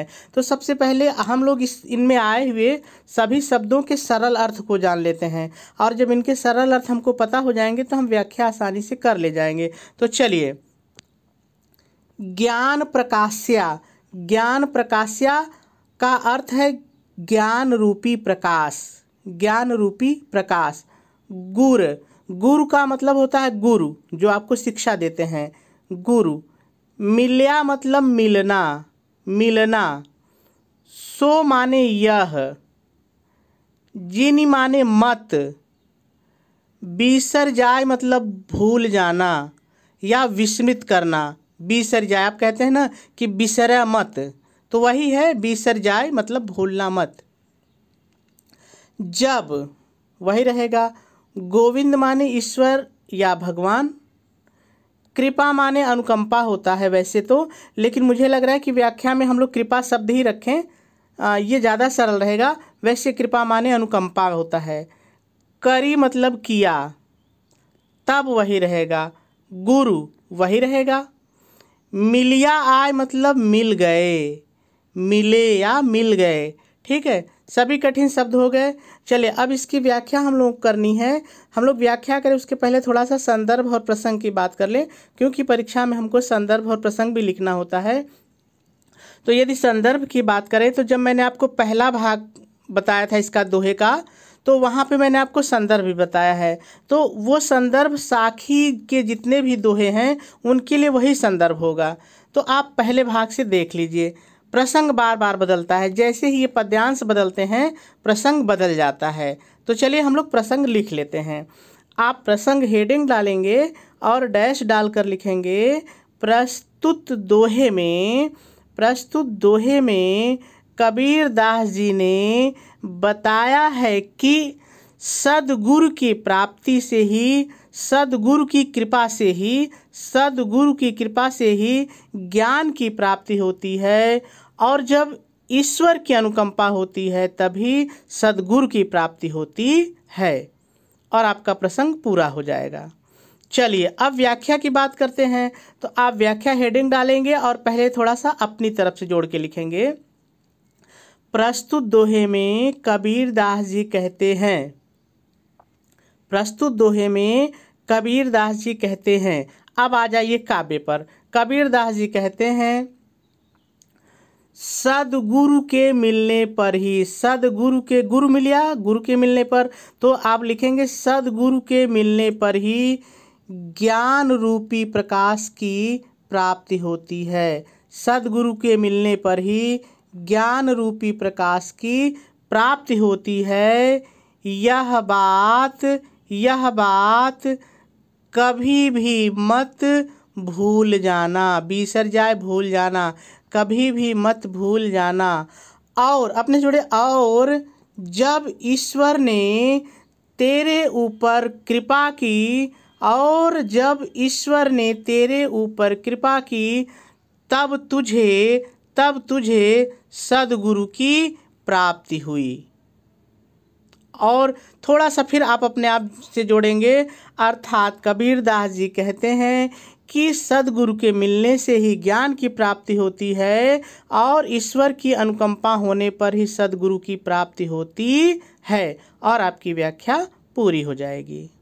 है तो सबसे पहले हम लोग इस इनमें आए हुए सभी शब्दों के सरल अर्थ को जान लेते हैं और जब इनके सरल अर्थ हमको पता हो जाएंगे तो हम व्याख्या आसानी से कर ले जाएंगे तो चलिए ज्ञान प्रकाश्या ज्ञान प्रकाश्या का अर्थ है ज्ञान रूपी प्रकाश ज्ञान रूपी प्रकाश गुर गुरु का मतलब होता है गुरु जो आपको शिक्षा देते हैं गुरु मिल्या मतलब मिलना मिलना सो माने यह जिनी माने मत बिसर जाए मतलब भूल जाना या विस्मित करना बिसर जाए आप कहते हैं ना कि बिसर मत तो वही है बिसर जाए मतलब भूलना मत जब वही रहेगा गोविंद माने ईश्वर या भगवान कृपा माने अनुकंपा होता है वैसे तो लेकिन मुझे लग रहा है कि व्याख्या में हम लोग कृपा शब्द ही रखें आ, ये ज़्यादा सरल रहेगा वैसे कृपा माने अनुकंपा होता है करी मतलब किया तब वही रहेगा गुरु वही रहेगा मिलिया आय मतलब मिल गए मिले या मिल गए ठीक है सभी कठिन शब्द हो गए चलिए अब इसकी व्याख्या हम लोग करनी है हम लोग व्याख्या करें उसके पहले थोड़ा सा संदर्भ और प्रसंग की बात कर लें क्योंकि परीक्षा में हमको संदर्भ और प्रसंग भी लिखना होता है तो यदि संदर्भ की बात करें तो जब मैंने आपको पहला भाग बताया था इसका दोहे का तो वहाँ पे मैंने आपको संदर्भ भी बताया है तो वो संदर्भ साखी के जितने भी दोहे हैं उनके लिए वही संदर्भ होगा तो आप पहले भाग से देख लीजिए प्रसंग बार बार बदलता है जैसे ही ये पद्यांश बदलते हैं प्रसंग बदल जाता है तो चलिए हम लोग प्रसंग लिख लेते हैं आप प्रसंग हेडिंग डालेंगे और डैश डालकर लिखेंगे प्रस्तुत दोहे में प्रस्तुत दोहे में कबीर दास जी ने बताया है कि सदगुरु की प्राप्ति से ही सदगुरु की कृपा से ही सदगुरु की कृपा से ही ज्ञान की प्राप्ति होती है और जब ईश्वर की अनुकंपा होती है तभी सदगुरु की प्राप्ति होती है और आपका प्रसंग पूरा हो जाएगा चलिए अब व्याख्या की बात करते हैं तो आप व्याख्या हेडिंग डालेंगे और पहले थोड़ा सा अपनी तरफ से जोड़ के लिखेंगे प्रस्तुत दोहे में कबीर दास जी कहते हैं प्रस्तुत दोहे में कबीरदास जी कहते हैं अब आ जाइए काव्य पर कबीरदास जी कहते हैं सदगुरु के मिलने पर ही सदगुरु के गुरु मिलिया गुरु के मिलने पर तो आप लिखेंगे सदगुरु के मिलने पर ही ज्ञान रूपी प्रकाश की प्राप्ति होती है सदगुरु के मिलने पर ही ज्ञान रूपी प्रकाश की प्राप्ति होती है यह बात यह बात कभी भी मत भूल जाना बीसर जाए भूल जाना कभी भी मत भूल जाना और अपने जुड़े और जब ईश्वर ने तेरे ऊपर कृपा की और जब ईश्वर ने तेरे ऊपर कृपा की तब तुझे तब तुझे सदगुरु की प्राप्ति हुई और थोड़ा सा फिर आप अपने आप से जोड़ेंगे अर्थात कबीर दास जी कहते हैं कि सदगुरु के मिलने से ही ज्ञान की प्राप्ति होती है और ईश्वर की अनुकंपा होने पर ही सदगुरु की प्राप्ति होती है और आपकी व्याख्या पूरी हो जाएगी